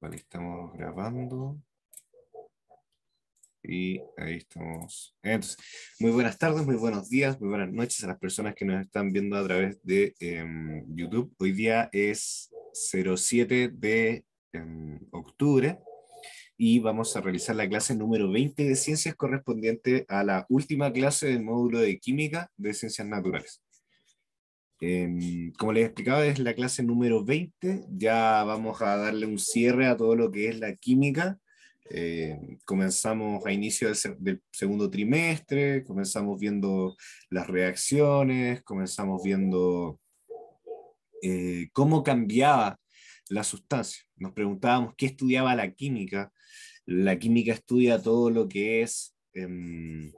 Vale. estamos grabando. Y ahí estamos. muy buenas tardes, muy buenos días, muy buenas noches a las personas que nos están viendo a través de em, YouTube. Hoy día es 07 de em, octubre y vamos a realizar la clase número 20 de ciencias correspondiente a la última clase del módulo de química de ciencias naturales. Em, como les explicaba, es la clase número 20. Ya vamos a darle un cierre a todo lo que es la química. Em, comenzamos a inicio del, segundo trimestre, comenzamos viendo las reacciones, comenzamos viendo eh, cómo cambiaba la sustancia. Nos preguntábamos qué estudiaba la química. La química estudia todo lo que es em,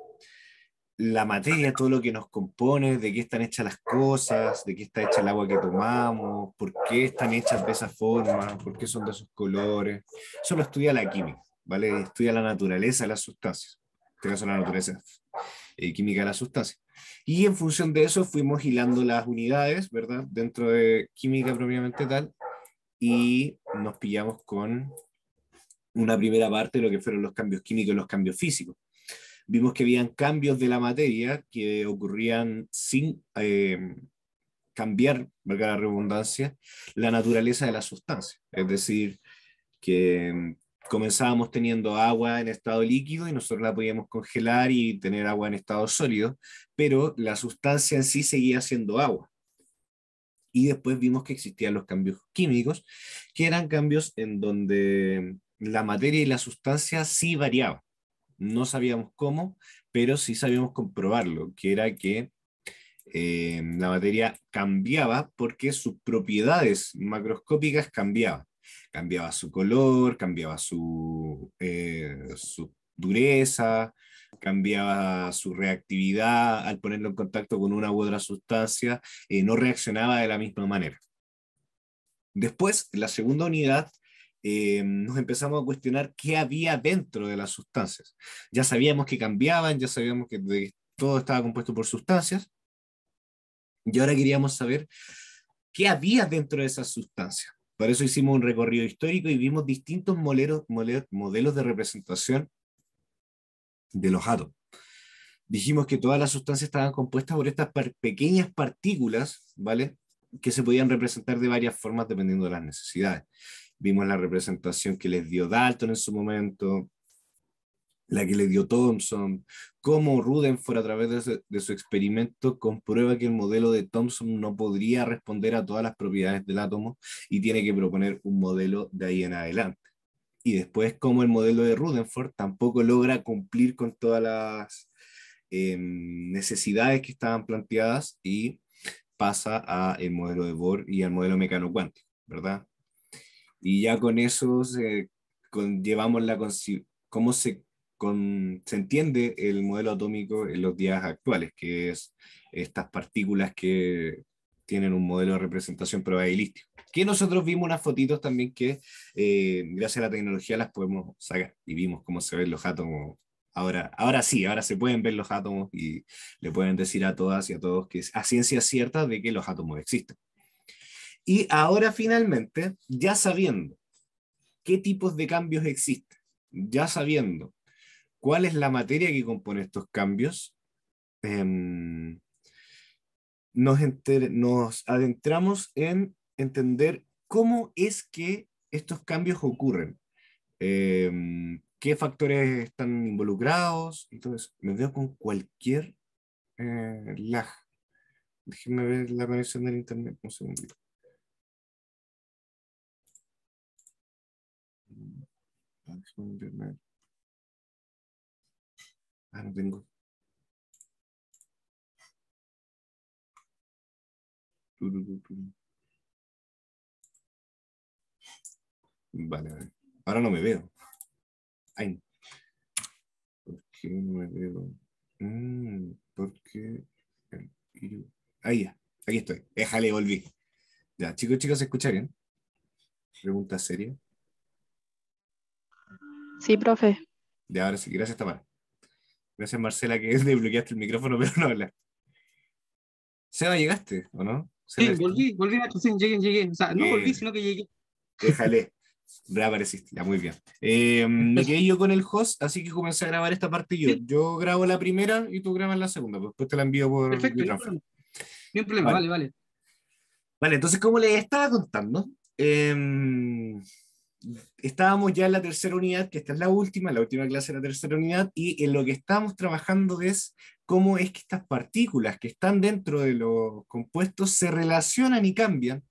la materia, todo lo que nos compone, de qué están hechas las cosas, de qué está hecha el agua que tomamos, por qué están hechas de esa forma, por qué son de esos colores. Eso lo estudia la química, ¿vale? Estudia la naturaleza de las sustancias, en este caso la naturaleza eh, química de las sustancias. Y en función de eso fuimos hilando las unidades, ¿verdad? Dentro de química propiamente tal, y nos pillamos con una primera parte de lo que fueron los cambios químicos y los cambios físicos vimos que habían cambios de la materia que ocurrían sin eh, cambiar, valga la redundancia, la naturaleza de la sustancia. Es decir, que mm, comenzábamos teniendo agua en estado líquido y nosotros la podíamos congelar y tener agua en estado sólido, pero la sustancia en sí seguía siendo agua. Y después vimos que existían los cambios químicos, que eran cambios en donde mm, la materia y la sustancia sí variaban. No sabíamos cómo, pero sí sabíamos comprobarlo, que era que eh, la materia cambiaba porque sus propiedades macroscópicas cambiaban. Cambiaba su color, cambiaba eh, su, dureza, cambiaba su reactividad al ponerlo en contacto con una u otra sustancia, eh, no reaccionaba de la misma manera. Después, la segunda unidad eh, nos empezamos a cuestionar qué había dentro de las sustancias. Ya sabíamos que cambiaban, ya sabíamos que todo estaba compuesto por sustancias, y ahora queríamos saber qué había dentro de esas sustancias. Por eso hicimos un recorrido histórico y vimos distintos modelos de representación de los átomos. Dijimos que todas las sustancias estaban compuestas por estas pequeñas partículas, ¿vale? Que se podían representar de varias formas dependiendo de las necesidades. Vimos la representación que les dio Dalton en su momento, la que le dio Thompson, cómo Rudenford a través de su, experimento comprueba que el modelo de Thompson no podría responder a todas las propiedades del átomo y tiene que proponer un modelo de ahí en adelante. Y después cómo el modelo de Rutherford tampoco logra cumplir con todas las em, necesidades que estaban planteadas y pasa al modelo de Bohr y al modelo cuántico ¿verdad? Y ya con eso llevamos la cómo se, se entiende el modelo atómico en los días actuales, que es estas partículas que tienen un modelo de representación probabilístico. Que nosotros vimos unas fotitos también que eh, gracias a la tecnología las podemos sacar y vimos cómo se ven los átomos. Ahora, ahora sí, ahora se pueden ver los átomos y le pueden decir a todas y a todos que es a ciencia cierta de que los átomos existen. Y ahora finalmente, ya sabiendo qué tipos de cambios existen, ya sabiendo cuál es la materia que compone estos cambios, em, nos, adentramos en entender cómo es que estos cambios ocurren, em, qué factores están involucrados. Entonces, me veo con cualquier eh, lag. Déjenme ver la conexión del internet un segundito. Ah, no tengo. Vale, vale. Ahora no me veo. Ay. ¿Por qué no me veo? Mm, ¿Por qué? Ahí ya. Aquí estoy. Déjale, volví. Ya, chicos, chicos, ¿se escucha bien? Pregunta seria. Sí, profe. De ahora sí. Gracias, Tamara. Gracias, Marcela, que desbloqueaste el micrófono, pero no Se Seba, ¿llegaste o no? Sí, volví, volví a llegué, llegué. O sea, no volví, sino que llegué. Déjale. Reapareciste. ya muy bien. Eh, me quedé yo con el host, así que comencé a grabar esta parte yo. Yo grabo la primera y tú grabas la segunda, después pues, te la envío por Perfecto, no hay problema, vale. vale, vale. entonces, como les estaba contando, eh, estábamos ya en la tercera unidad, que esta es la última, la última clase de la tercera unidad, y en lo que estamos trabajando es cómo es que estas partículas que están dentro de los compuestos se relacionan y cambian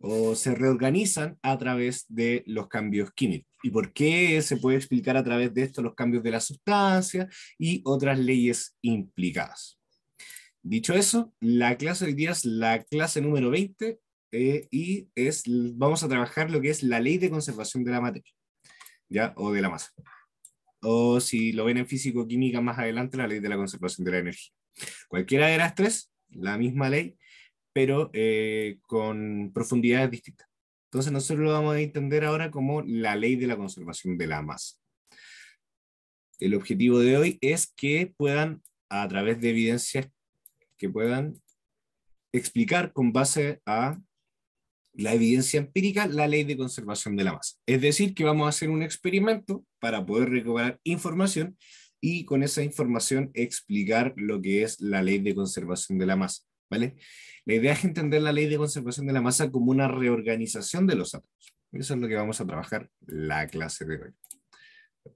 o se reorganizan a través de los cambios químicos. ¿Y por qué se puede explicar a través de esto los cambios de la sustancia y otras leyes implicadas? Dicho eso, la clase de hoy día es la clase número 20 eh, y es, vamos a trabajar lo que es la ley de conservación de la materia, ¿ya? O de la masa. O si lo ven en físico-química más adelante, la ley de la conservación de la energía. Cualquiera de las tres, la misma ley, pero eh, con profundidades distintas. Entonces nosotros lo vamos a entender ahora como la ley de la conservación de la masa. El objetivo de hoy es que puedan, a través de evidencias, que puedan explicar con base a la evidencia empírica, la ley de conservación de la masa. Es decir, que vamos a hacer un experimento para poder recobrar información y con esa información explicar lo que es la ley de conservación de la masa. ¿vale? La idea es entender la ley de conservación de la masa como una reorganización de los átomos. Eso es lo que vamos a trabajar la clase de hoy.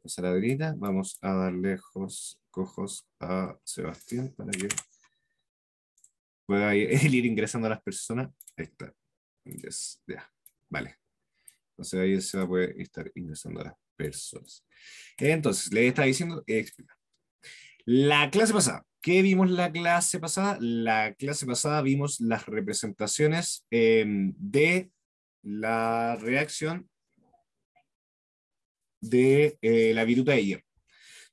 pasar vamos a darle lejos cojos a Sebastián para que pueda ir ingresando a las personas. Ahí está ya, vale. Entonces ahí se va a poder estar ingresando a las personas. Entonces, le está diciendo, eh, explica. La clase pasada, ¿qué vimos la clase pasada? La clase pasada vimos las representaciones em, de la reacción de eh, la viruta de hierro.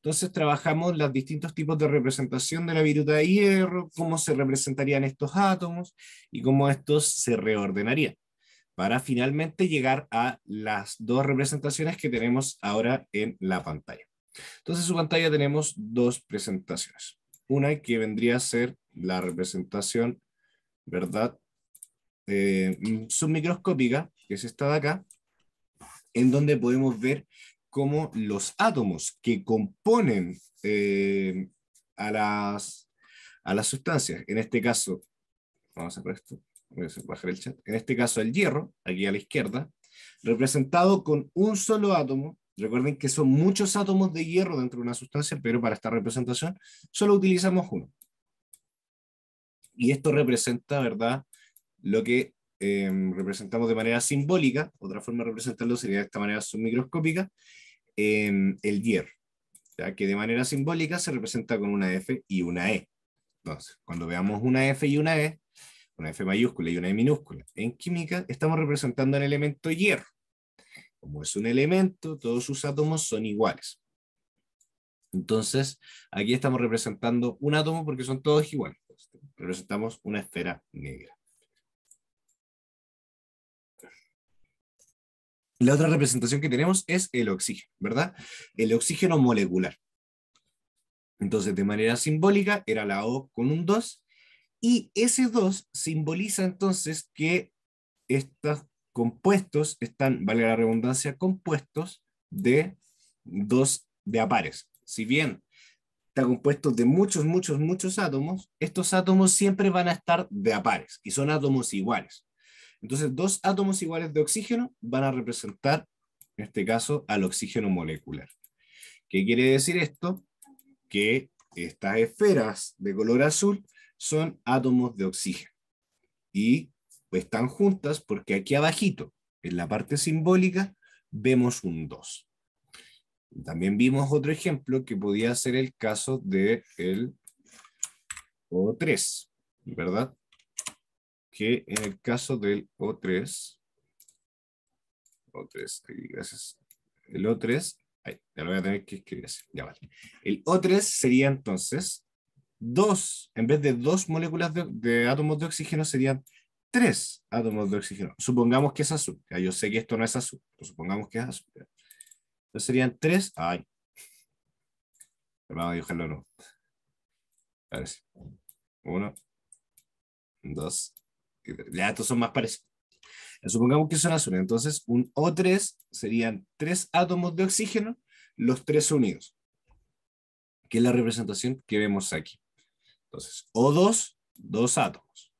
Entonces trabajamos los distintos tipos de representación de la viruta de hierro, cómo se representarían estos átomos y cómo estos se reordenarían para finalmente llegar a las dos representaciones que tenemos ahora en la pantalla. Entonces, en su pantalla tenemos dos presentaciones. Una que vendría a ser la representación, ¿verdad? Eh, mm, submicroscópica, que es esta de acá, en donde podemos ver como los átomos que componen eh, a, las, a las sustancias. En este caso, vamos a hacer esto, voy a bajar el chat. En este caso, el hierro, aquí a la izquierda, representado con un solo átomo. Recuerden que son muchos átomos de hierro dentro de una sustancia, pero para esta representación solo utilizamos uno. Y esto representa, ¿verdad?, lo que Em, representamos de manera simbólica, otra forma de representarlo sería de esta manera submicroscópica, em, el hierro, ¿ya? que de manera simbólica se representa con una F y una E. Entonces, cuando veamos una F y una E, una F mayúscula y una E minúscula, en química estamos representando el elemento hierro. Como es un elemento, todos sus átomos son iguales. Entonces, aquí estamos representando un átomo porque son todos iguales. Representamos una esfera negra. La otra representación que tenemos es el oxígeno, ¿verdad? El oxígeno molecular. Entonces, de manera simbólica, era la O con un 2, y ese 2 simboliza entonces que estos compuestos están, vale la redundancia, compuestos de dos de apares. Si bien está compuesto de muchos, muchos, muchos átomos, estos átomos siempre van a estar de apares y son átomos iguales. Entonces, dos átomos iguales de oxígeno van a representar, en este caso, al oxígeno molecular. ¿Qué quiere decir esto? Que estas esferas de color azul son átomos de oxígeno. Y están juntas porque aquí abajito, en la parte simbólica, vemos un 2. También vimos otro ejemplo que podía ser el caso del O3, ¿verdad? que en el caso del O3, O3, gracias, el O3, ahí, ya voy a tener que escribir ya vale. El O3 sería entonces dos, en vez de dos moléculas de, átomos de oxígeno, serían tres átomos de oxígeno. Supongamos que es azul. Ya, yo sé que esto no es azul, pero supongamos que es azul. Entonces serían tres. Ay. Vamos a dibujarlo no. Uno, dos, los datos son más parecidos. Supongamos que son azules, entonces un O3 serían tres átomos de oxígeno, los tres unidos, que es la representación que vemos aquí. Entonces, O2, dos átomos,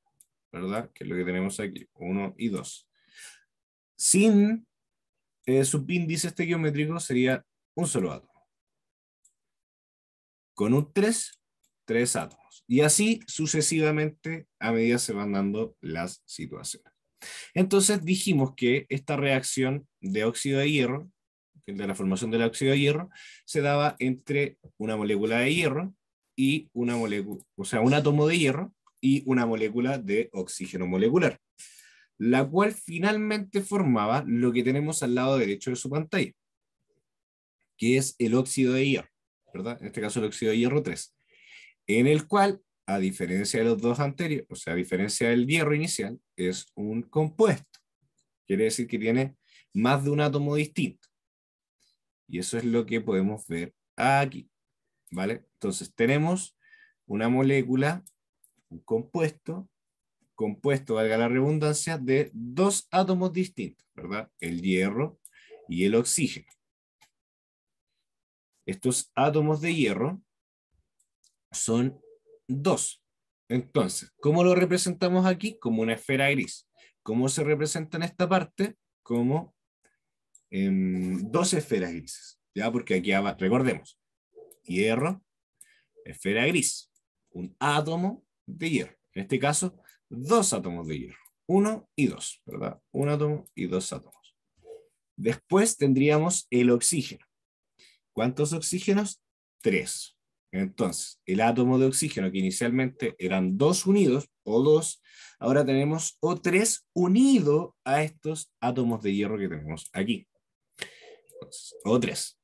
¿verdad? Que es lo que tenemos aquí, uno y dos. Sin eh, subíndice este geométrico sería un solo átomo. Con un 3, tres átomos. Y así sucesivamente a medida se van dando las situaciones. Entonces dijimos que esta reacción de óxido de hierro, de la formación del óxido de hierro, se daba entre una molécula de hierro y una molécula, o sea, un átomo de hierro y una molécula de oxígeno molecular, la cual finalmente formaba lo que tenemos al lado derecho de su pantalla, que es el óxido de hierro, ¿verdad? En este caso el óxido de hierro 3 en el cual, a diferencia de los dos anteriores, o sea, a diferencia del hierro inicial, es un compuesto. Quiere decir que tiene más de un átomo distinto. Y eso es lo que podemos ver aquí. ¿Vale? Entonces tenemos una molécula, un compuesto, compuesto, valga la redundancia, de dos átomos distintos, ¿verdad? El hierro y el oxígeno. Estos átomos de hierro son dos. Entonces, ¿cómo lo representamos aquí? Como una esfera gris. ¿Cómo se representa en esta parte? Como em, dos esferas grises. ¿ya? Porque aquí abajo, recordemos, hierro, esfera gris, un átomo de hierro. En este caso, dos átomos de hierro. Uno y dos, ¿verdad? Un átomo y dos átomos. Después tendríamos el oxígeno. ¿Cuántos oxígenos? Tres. Entonces, el átomo de oxígeno, que inicialmente eran dos unidos, O2, ahora tenemos O3 unido a estos átomos de hierro que tenemos aquí. O3.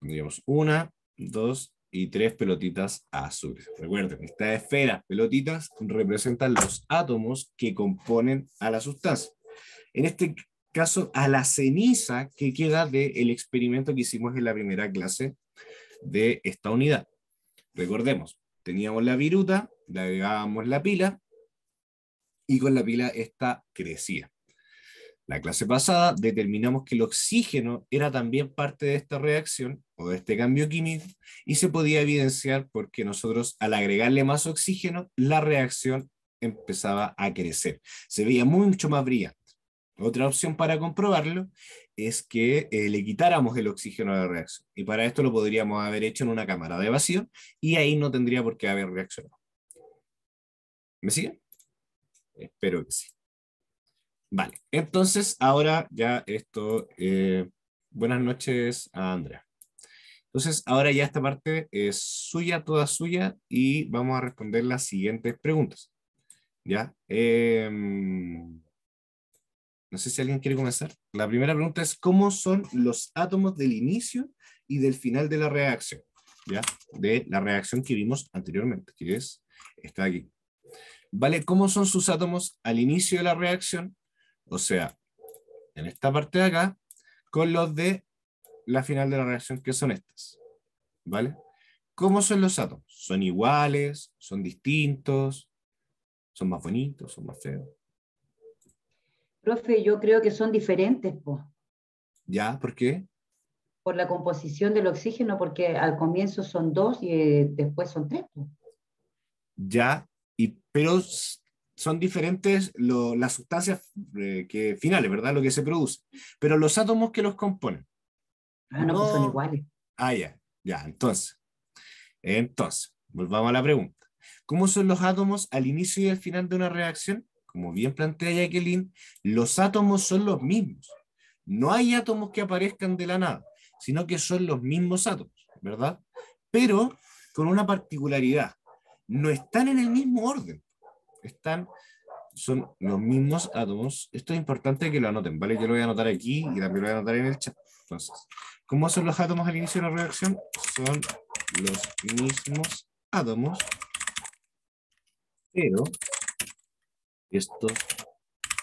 Tendríamos una, dos y tres pelotitas azules. Recuerden, estas esferas, pelotitas, representan los átomos que componen a la sustancia. En este caso, a la ceniza que queda del experimento que hicimos en la primera clase de esta unidad. Recordemos, teníamos la viruta, le agregábamos la pila y con la pila esta crecía. La clase pasada determinamos que el oxígeno era también parte de esta reacción o de este cambio químico y se podía evidenciar porque nosotros al agregarle más oxígeno, la reacción empezaba a crecer. Se veía mucho más brillante. Otra opción para comprobarlo es que eh, le quitáramos el oxígeno a la reacción. Y para esto lo podríamos haber hecho en una cámara de vacío y ahí no tendría por qué haber reaccionado. ¿Me siguen? Espero que sí. Vale, entonces ahora ya esto... Eh, buenas noches a Andrea. Entonces, ahora ya esta parte es suya, toda suya, y vamos a responder las siguientes preguntas. ¿Ya? Eh, no sé si alguien quiere comenzar. La primera pregunta es, ¿cómo son los átomos del inicio y del final de la reacción? ¿Ya? De la reacción que vimos anteriormente, que es esta de aquí. ¿Vale? ¿Cómo son sus átomos al inicio de la reacción? O sea, en esta parte de acá, con los de la final de la reacción, que son estas. ¿Vale? ¿Cómo son los átomos? ¿Son iguales? ¿Son distintos? ¿Son más bonitos? ¿Son más feos? Profe, yo creo que son diferentes, ¿Ya? ¿Por qué? Por la composición del oxígeno, porque al comienzo son dos y eh, después son tres. Ya, y, pero son diferentes las sustancias eh, que, finales, ¿verdad? Lo que se produce. Pero los átomos que los componen. Ah, no, pues son iguales. Ah, ya, ya, entonces. Entonces, volvamos a la pregunta. ¿Cómo son los átomos al inicio y al final de una reacción? como bien plantea Jacqueline, los átomos son los mismos. No hay átomos que aparezcan de la nada, sino que son los mismos átomos, ¿verdad? Pero con una particularidad, no están en el mismo orden, están, son los mismos átomos. Esto es importante que lo anoten, ¿vale? Yo lo voy a anotar aquí y también lo voy a anotar en el chat. Entonces, ¿cómo son los átomos al inicio de la reacción? Son los mismos átomos, pero estos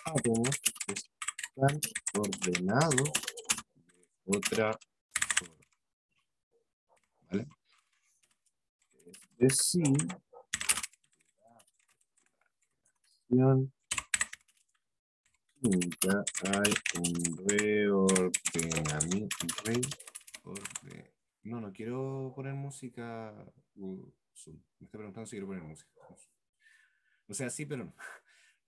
átomos están ordenados de otra forma. ¿Vale? Es decir, la química hay un reordenamiento. Reorden. No, no quiero poner música. Uh, me está preguntando si quiero poner música. O sea, sí, pero no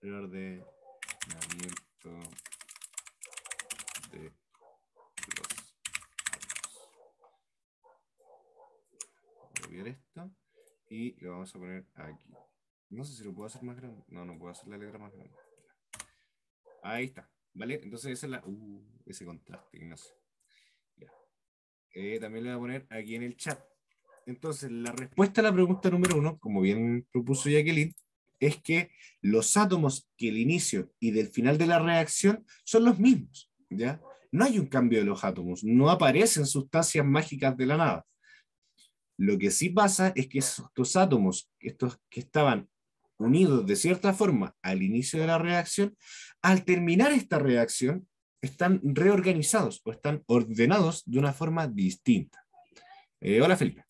ordenamiento de los años. Voy esto y lo vamos a poner aquí. No sé si lo puedo hacer más grande. No, no puedo hacer la letra más grande. Ahí está. ¿Vale? Entonces esa es la... Uh, ese contraste, no eh, también le voy a poner aquí en el chat. Entonces, la respuesta a la pregunta número uno, como bien propuso Jacqueline, es que los átomos que el inicio y del final de la reacción son los mismos, ¿ya? No hay un cambio de los átomos, no aparecen sustancias mágicas de la nada. Lo que sí pasa es que estos átomos, estos que estaban unidos de cierta forma al inicio de la reacción, al terminar esta reacción, están reorganizados o están ordenados de una forma distinta. Eh, hola, Felipe.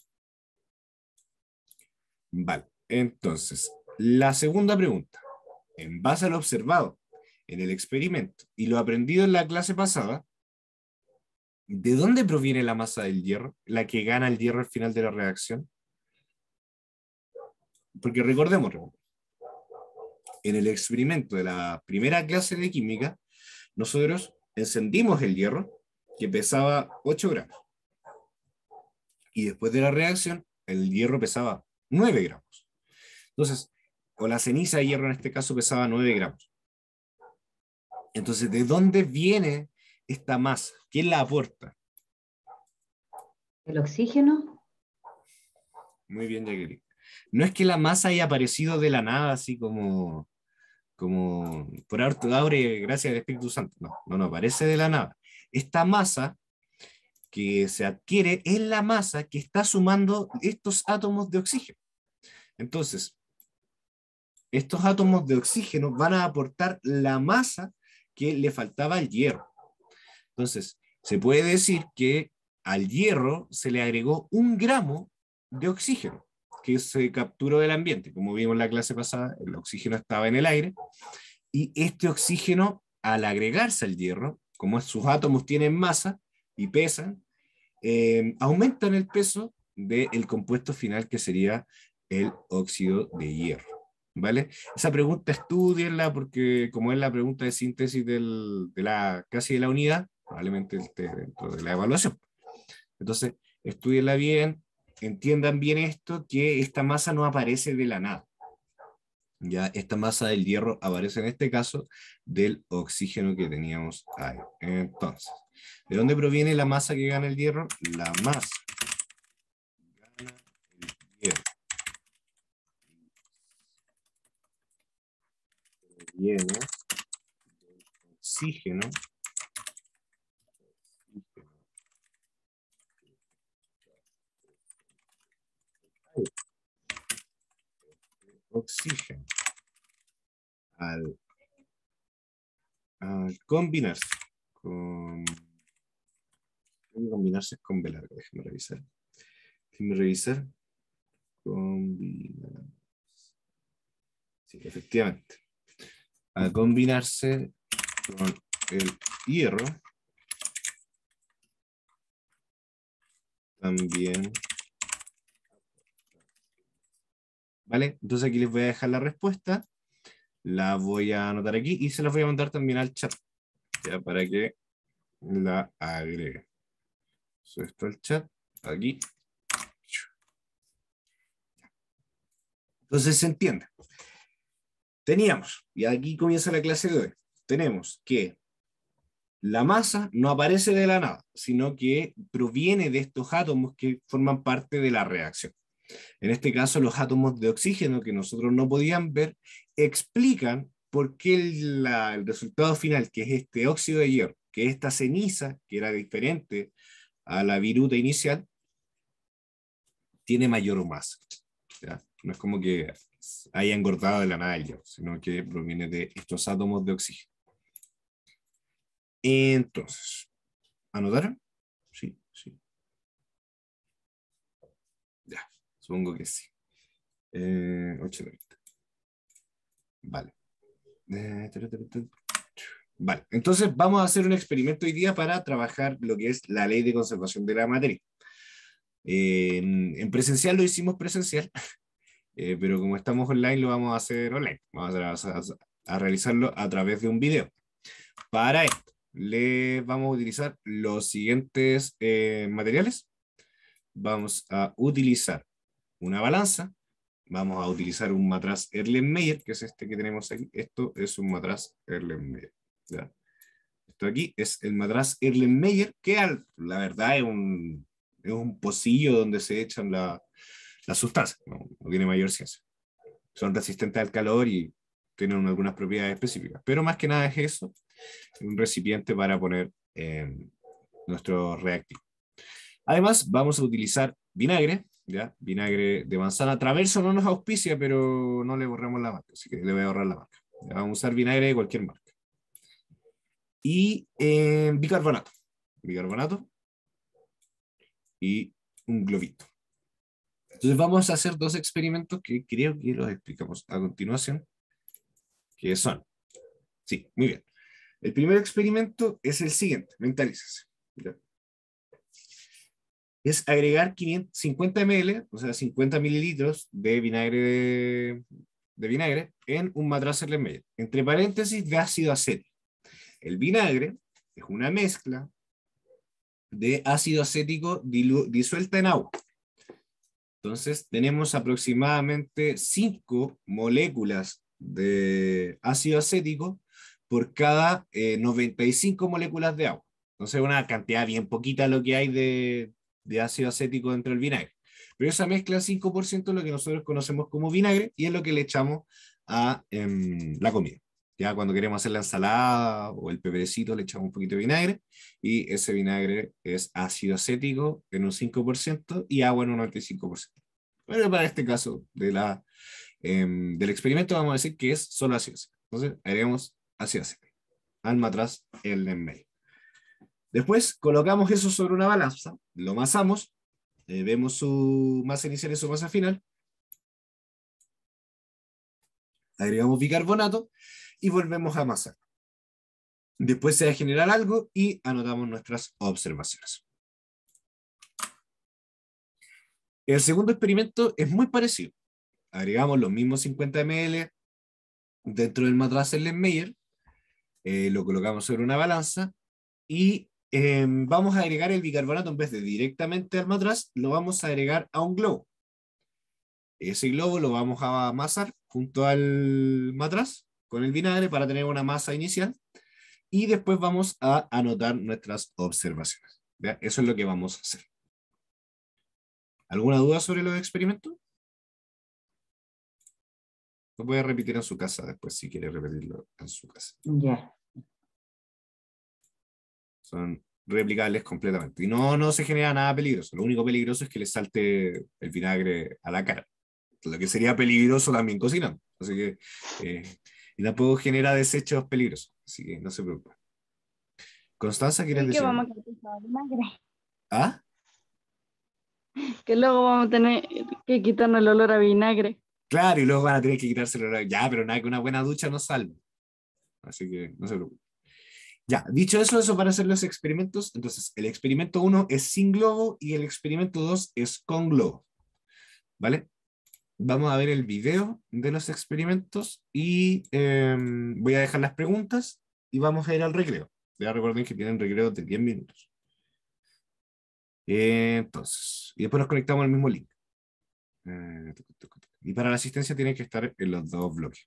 Vale, entonces, la segunda pregunta, en base a lo observado en el experimento y lo aprendido en la clase pasada, ¿de dónde proviene la masa del hierro, la que gana el hierro al final de la reacción? Porque recordemos, en el experimento de la primera clase de química, nosotros encendimos el hierro que pesaba 8 gramos. Y después de la reacción, el hierro pesaba 9 gramos. Entonces, o la ceniza de hierro en este caso pesaba 9 gramos. Entonces, ¿de dónde viene esta masa? ¿Quién la aporta? ¿El oxígeno? Muy bien, Jacqueline. No es que la masa haya aparecido de la nada, así como, como por arte abre gracias al Espíritu Santo. No, no, no, aparece de la nada. Esta masa que se adquiere es la masa que está sumando estos átomos de oxígeno. Entonces, estos átomos de oxígeno van a aportar la masa que le faltaba al hierro. Entonces, se puede decir que al hierro se le agregó un gramo de oxígeno que se capturó del ambiente. Como vimos en la clase pasada, el oxígeno estaba en el aire y este oxígeno, al agregarse al hierro, como sus átomos tienen masa y pesan, eh, aumentan el peso del compuesto final que sería el óxido de hierro. ¿vale? Esa pregunta estudienla porque como es la pregunta de síntesis de la, casi de la unidad, probablemente esté dentro de la evaluación. Entonces, estudienla bien, entiendan bien esto, que esta masa no aparece de la nada. Ya esta masa del hierro aparece en este caso del oxígeno que teníamos ahí. Entonces, ¿de dónde proviene la masa que gana el hierro? La masa relleno de oxígeno. Oxígeno. Al, al combinarse con combinarse con B déjeme revisar. Déjeme revisar. Combinarse. Sí, efectivamente a combinarse con el hierro. También. ¿Vale? Entonces aquí les voy a dejar la respuesta. La voy a anotar aquí y se las voy a mandar también al chat. Ya para que la agregue. eso esto al chat. Aquí. Entonces se entiende. Teníamos, y aquí comienza la clase de hoy, tenemos que la masa no aparece de la nada, sino que proviene de estos átomos que forman parte de la reacción. En este caso, los átomos de oxígeno que nosotros no podían ver explican por qué el, resultado final, que es este óxido de hierro, que es esta ceniza, que era diferente a la viruta inicial, tiene mayor masa. ¿ya? No es como que haya engordado de la nada el sino que proviene de estos átomos de oxígeno. Entonces, ¿anotaron? Sí, sí. Ya, supongo que sí. Eh, vale. Eh, vale, entonces vamos a hacer un experimento hoy día para trabajar lo que es la ley de conservación de la materia. Eh, en presencial lo hicimos presencial, Eh, pero como estamos online, lo vamos a hacer online. Vamos a, realizarlo a través de un video. Para esto, le vamos a utilizar los siguientes eh, materiales. Vamos a utilizar una balanza. Vamos a utilizar un matraz Erlenmeyer, que es este que tenemos aquí. Esto es un matraz Erlenmeyer. Esto aquí es el matraz Erlenmeyer, que la verdad es un, es un pocillo donde se echan la, la sustancia no, tiene mayor ciencia. Son resistentes al calor y tienen algunas propiedades específicas, pero más que nada es eso, un recipiente para poner en nuestro reactivo. Además, vamos a utilizar vinagre, ¿ya? vinagre de manzana. Traverso no nos auspicia, pero no le borramos la marca, así que le voy a ahorrar la marca. vamos a usar vinagre de cualquier marca. Y eh, bicarbonato. Bicarbonato. Y un globito. Entonces vamos a hacer dos experimentos que creo que los explicamos a continuación, que son. Sí, muy bien. El primer experimento es el siguiente, mentalízase. Es agregar 500, 50 ml, o sea, 50 mililitros de vinagre de, vinagre en un matraz Erlenmeyer. Entre paréntesis, de ácido acético. El vinagre es una mezcla de ácido acético disuelta en agua. Entonces, tenemos aproximadamente 5 moléculas de ácido acético por cada 95 eh, moléculas de agua. Entonces, una cantidad bien poquita lo que hay de, ácido acético dentro del vinagre. Pero esa mezcla 5% es lo que nosotros conocemos como vinagre y es lo que le echamos a em, la comida. Ya cuando queremos hacer la ensalada o el peperecito, le echamos un poquito de vinagre y ese vinagre es ácido acético en un 5% y agua en un 95%. Pero para este caso de la, em, del experimento vamos a decir que es solo ácido acético. Entonces haremos ácido acético. Alma atrás, el en medio. Después colocamos eso sobre una balanza, lo masamos, eh, vemos su masa inicial y su masa final. Agregamos bicarbonato y volvemos a amasar. Después se va a generar algo y anotamos nuestras observaciones. El segundo experimento es muy parecido. Agregamos los mismos 50 ml dentro del matraz Meyer, eh, lo colocamos sobre una balanza y em, vamos a agregar el bicarbonato en vez de directamente al matraz, lo vamos a agregar a un globo. Ese globo lo vamos a amasar junto al matraz con el vinagre para tener una masa inicial y después vamos a anotar nuestras observaciones. Eso es lo que vamos a hacer. ¿Alguna duda sobre los experimentos? Lo voy a repetir en su casa después, si quiere repetirlo en su casa. Ya. Son replicables completamente. Y no, no se genera nada peligroso. Lo único peligroso es que le salte el vinagre a la cara. Lo que sería peligroso también cocinando. Así que eh, y tampoco genera desechos peligrosos. Así que no se preocupen. Constanza, ¿quieres decir? Vamos a ¿Ah? Que luego vamos a tener que quitarnos el olor a vinagre. Claro, y luego van a tener que quitarse el olor a Ya, pero nada, que una buena ducha nos salve. Así que no se preocupen. Ya, dicho eso, eso para hacer los experimentos. Entonces, el experimento 1 es sin globo y el experimento 2 es con globo. ¿Vale? vamos a ver el video de los experimentos y em, voy a dejar las preguntas y vamos a ir al recreo. Ya recuerden que tienen recreo de 10 minutos. Entonces, y después nos conectamos al mismo link. Eh, y para la asistencia tienen que estar en los dos bloques.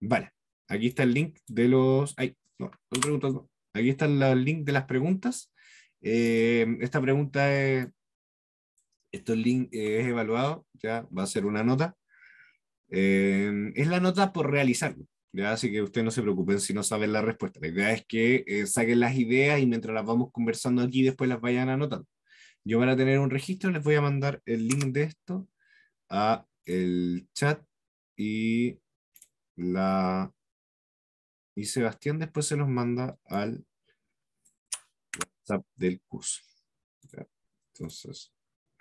Vale, aquí está el link de los... Ay, no, no preguntas, Aquí está el link de las preguntas. Eh, esta pregunta es esto es, eh, es evaluado, ya va a ser una nota. Eh, es la nota por realizarlo, ya así que ustedes no se preocupen si no saben la respuesta. La idea es que eh, saquen las ideas y mientras las vamos conversando aquí, después las vayan anotando. Yo a tener un registro les voy a mandar el link de esto a el chat y la y Sebastián después se los manda al WhatsApp del curso. Entonces,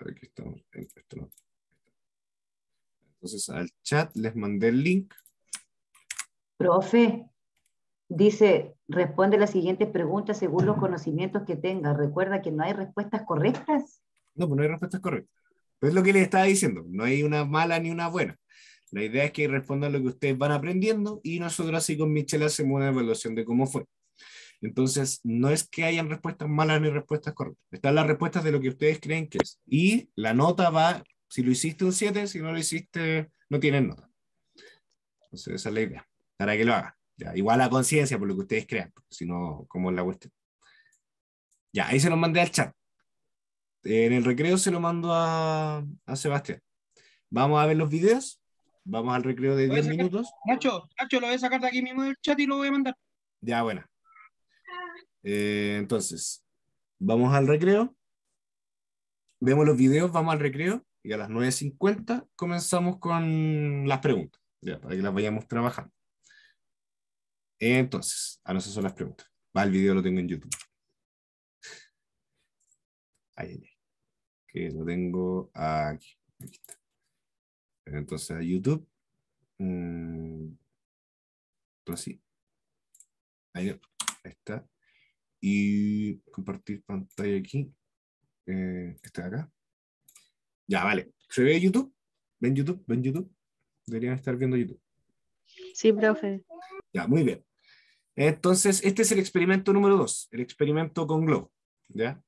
aquí estamos. Entonces al chat les mandé el link. Profe, dice, responde las siguientes preguntas según los conocimientos que tenga. Recuerda que no hay respuestas correctas. No, pues no hay respuestas correctas. es lo que les estaba diciendo, no hay una mala ni una buena. La idea es que respondan lo que ustedes van aprendiendo y nosotros así con Michelle hacemos una evaluación de cómo fue. Entonces, no es que hayan respuestas malas ni respuestas correctas. Están las respuestas de lo que ustedes creen que es. Y la nota va, si lo hiciste un 7, si no lo hiciste, no tienen nota. Entonces, esa es la idea, para que lo haga igual a conciencia por lo que ustedes crean, si no, como la cuestión. Ya, ahí se lo mandé al chat. En el recreo se lo mando a, Sebastián. Vamos a ver los videos. Vamos al recreo de 10 minutos. Nacho, Nacho, lo voy a sacar de aquí mismo del chat y lo voy a mandar. Ya, bueno. Eh, entonces, vamos al recreo, vemos los videos, vamos al recreo y a las 9.50 comenzamos con las preguntas, para que las vayamos trabajando. Entonces, a ah, nosotros son las preguntas. Va, el video lo tengo en YouTube. Ahí, ahí. Que lo tengo aquí. Entonces, a YouTube. Mm, entonces, así. ahí está y compartir pantalla aquí. Eh, este de acá. Ya, vale. ¿Se ve YouTube? ¿Ven YouTube? ¿Ven YouTube? Deberían estar viendo YouTube. Sí, profe. Ya, muy bien. Entonces, este es el experimento número 2, el experimento con globo. ¿Ya?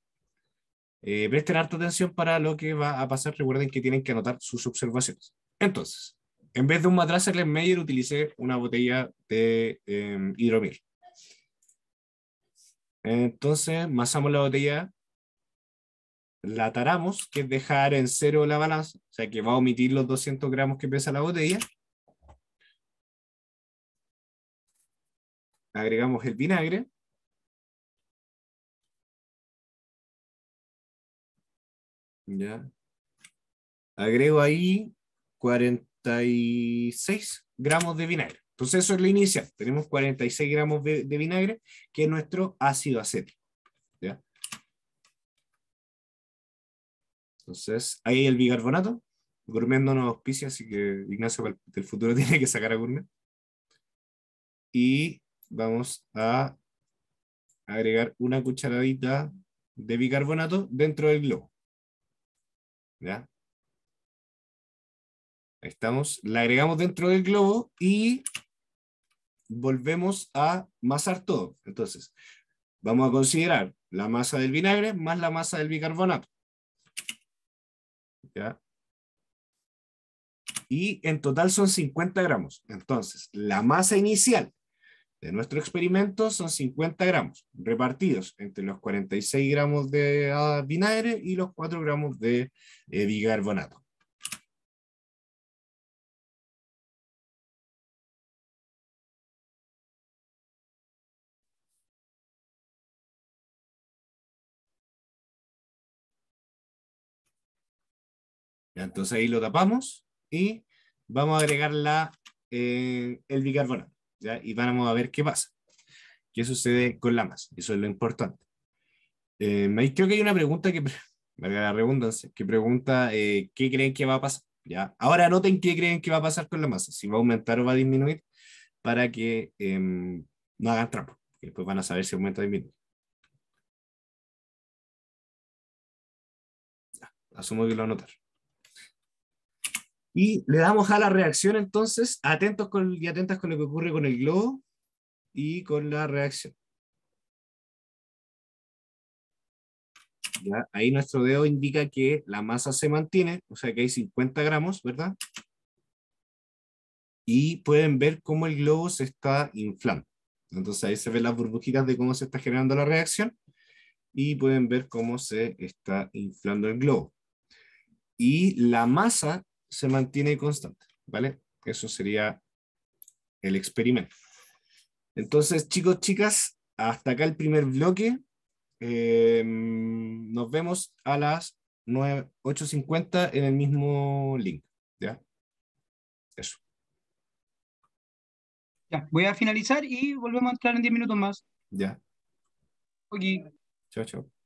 Eh, presten harta atención para lo que va a pasar. Recuerden que tienen que anotar sus observaciones. Entonces, en vez de un matraz Erlenmeyer utilicé una botella de eh, hidromiel. Entonces, masamos la botella, la taramos, que es dejar en cero la balanza, o sea que va a omitir los 200 gramos que pesa la botella. Agregamos el vinagre. Ya. Agrego ahí 46 gramos de vinagre. Entonces eso es lo inicia. Tenemos 46 gramos de, vinagre, que es nuestro ácido acético. ¿ya? Entonces, ahí el bicarbonato. Gourmet no nos auspicia, así que Ignacio del futuro tiene que sacar a Gourmet. Y vamos a agregar una cucharadita de bicarbonato dentro del globo. ¿Ya? Ahí estamos, la agregamos dentro del globo y volvemos a masar todo. Entonces, vamos a considerar la masa del vinagre más la masa del bicarbonato. Y en total son 50 gramos. Entonces, la masa inicial de nuestro experimento son 50 gramos, repartidos entre los 46 gramos de ah, vinagre y los 4 gramos de eh, bicarbonato. Entonces ahí lo tapamos y vamos a agregar la, eh, el bicarbonato. ¿ya? Y vamos a ver qué pasa. ¿Qué sucede con la masa? Eso es lo importante. Eh, creo que hay una pregunta que, valga la redundancia, que pregunta eh, qué creen que va a pasar. ¿ya? Ahora anoten qué creen que va a pasar con la masa, si va a aumentar o va a disminuir, para que em, no hagan trampa. después van a saber si aumenta o disminuye. Asumo que lo anotaron. Y le damos a la reacción entonces, atentos con, y atentas con lo que ocurre con el globo y con la reacción. ahí nuestro dedo indica que la masa se mantiene, o sea que hay 50 gramos, ¿verdad? Y pueden ver cómo el globo se está inflando. Entonces ahí se ven las burbujitas de cómo se está generando la reacción y pueden ver cómo se está inflando el globo. Y la masa se mantiene constante, ¿vale? Eso sería el experimento. Entonces, chicos, chicas, hasta acá el primer bloque. Eh, nos vemos a las 8.50 en el mismo link. ¿Ya? Eso. Ya, voy a finalizar y volvemos a entrar en 10 minutos más. Ya. Ok. Chao, chao.